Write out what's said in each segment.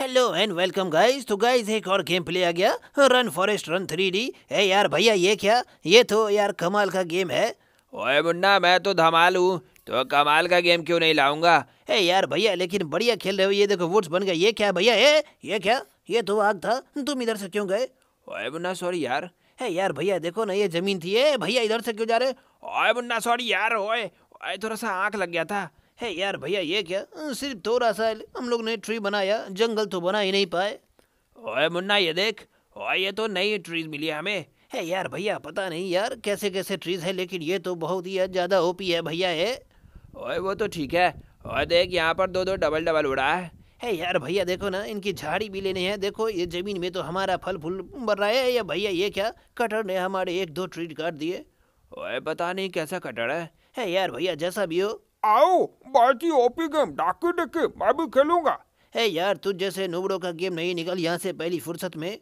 hello and welcome guys तो guys एक और गेम प्ले आ गया run forest run three D ए यार भैया ये क्या ये तो यार कमाल का गेम है ओए मुन्ना मैं तो धमाल हूँ तो कमाल का गेम क्यों नहीं लाऊंगा ए यार भैया लेकिन बढ़िया खेल रहे हो ये देखो वुड्स बन गए ये क्या भैया ए ये क्या ये तो आग था तुम इधर से क्यों गए ओए मुन्ना सॉरी यार है यार भैया देखो ना ये जमीन थी भैया इधर से क्यों जा रहे ओए मुन्ना सॉरी यार ओए ओए थोड़ा सा आँख लग गया था है यार भैया ये क्या सिर्फ थोड़ा सा हम लोग ने ट्री बनाया जंगल तो बना ही नहीं पाए ओए मुन्ना ये देख ओए ये तो नई ट्रीज मिली है हमें है यार भैया पता नहीं यार कैसे कैसे ट्रीज है लेकिन ये तो बहुत ही ज़्यादा ओपी है भैया ये ओए वो तो ठीक है और देख यहाँ पर दो दो डबल डबल उड़ा है है यार भैया देखो ना इनकी झाड़ी भी लेनी है देखो ये जमीन में तो हमारा फल फूल बन रहा है या भैया ये क्या कटर ने हमारे एक दो ट्रीट काट दिए ओए पता नहीं कैसा कटर है है यार भैया जैसा भी हो आओ भारतीय ओपी गेम डाकू डके मैं भी खेलूंगा हे यार तुझ जैसे नुबड़ों का गेम नहीं निकल यहाँ से पहली फुर्सत में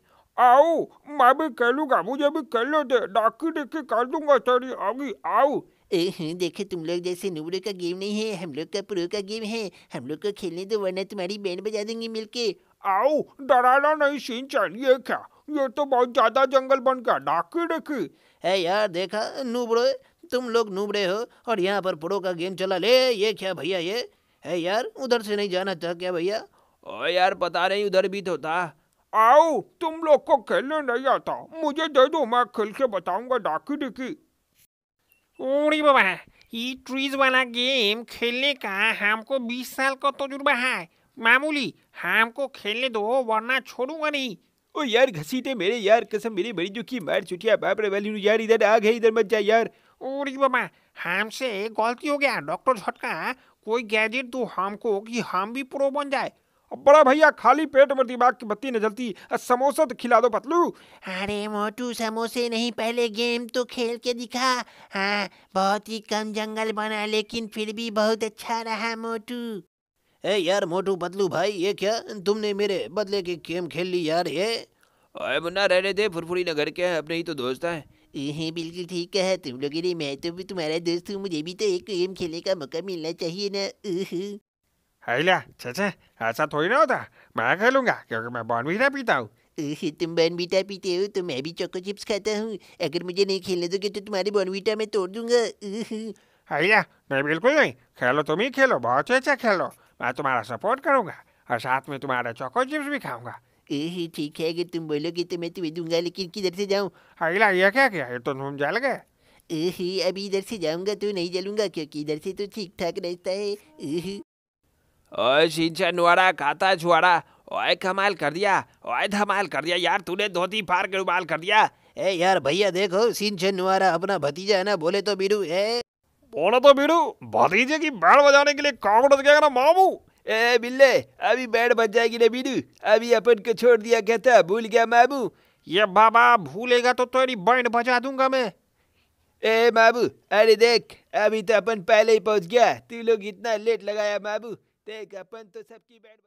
आओ मैं भी खेलूंगा मुझे भी खेलने दे डाकू डके कर दूंगा तेरी आगे आओ देखे तुम लोग जैसे नुबड़ों का गेम नहीं है हम लोग का प्रो का गेम है हम लोग को खेलने दो वरना तुम्हारी बैंड बजा दूंगी मिलके आओ डराना नहीं सीन चाहिए क्या ये तो बहुत ज्यादा जंगल बन गया डाकी डकी है यार देखा नुबड़ो तुम लोग नूबड़े हो और यहाँ पर पड़ो का गेम चला ले ये क्या भैया ये है यार उधर से नहीं जाना था क्या भैया ओ यार पता नहीं उधर भी तो था आओ तुम लोग को खेलने नहीं आता मुझे दे दो मैं खेल के बताऊंगा डाकी डिकी ओरी बाबा ये ट्रीज वाला गेम खेलने का हमको 20 साल का तजुर्बा है मामूली हमको खेलने दो वरना छोड़ूंगा नहीं ओ यार घसीटे मेरे यार कसम मेरी बड़ी जो की मार चुटिया बाप रे वाली यार इधर आ गए इधर मत जा यार ओरी बाबा हमसे गलती हो गया डॉक्टर झटका कोई गैजेट दो हमको कि हम भी प्रो बन जाए बड़ा भैया खाली पेट में दिमाग की बत्ती न जलती समोसा तो खिला दो पतलू अरे मोटू समोसे नहीं पहले गेम तो खेल के दिखा हाँ बहुत ही कम जंगल बना लेकिन फिर भी बहुत अच्छा रहा मोटू ए यार मोटू पतलू भाई ये क्या तुमने मेरे बदले के गेम खेल ली यार ये मुन्ना रहने दे फुरफुरी नगर के अपने ही तो दोस्त है हैं बिल्कुल ठीक कहा तुम लोगों ने मैं तो भी तुम्हारा दोस्त हूँ मुझे भी तो एक गेम खेलने का मौका मिलना चाहिए ना हेला चाचा ऐसा थोड़ी ना होता मैं खेलूंगा क्योंकि मैं बॉर्नवीटा पीता हूँ तुम बॉर्नवीटा पीते हो तो मैं भी चोको चिप्स खाता हूँ अगर मुझे नहीं खेलने दोगे तो तुम्हारी बॉनविटा मैं तोड़ दूंगा हैला नहीं बिल्कुल नहीं खेलो तुम ही खेलो बहुत अच्छा खेलो मैं तुम्हारा सपोर्ट करूंगा और साथ में तुम्हारा चोको चिप्स भी खाऊंगा यही ठीक है अगर तुम बोलोगे तो मैं तुम्हें तो दूंगा लेकिन किधर से जाऊँ हाई लाइया क्या क्या है तो तुम जल गए एही अभी इधर से जाऊंगा तो नहीं जलूंगा क्योंकि इधर से तो ठीक ठाक रहता है ओए शिंचा वाड़ा काता छुआड़ा ओए कमाल कर दिया ओए धमाल कर दिया यार तूने धोती फार के उबाल कर दिया ए यार भैया देखो सिंचन नुआरा अपना भतीजा है ना बोले तो बीरू है बोले तो बीरू भतीजे की बैल बजाने के लिए काम उठ गया ना मामू ए बिल्ले अभी बैड बच जाएगी ना बीडू अभी अपन को छोड़ दिया कहता भूल गया मामू ये बाबा भूलेगा तो तेरी बैंड बजा दूंगा मैं ए बाबू अरे देख अभी तो अपन पहले ही पहुंच गया तू लोग इतना लेट लगाया बाबू देख अपन तो सबकी बैट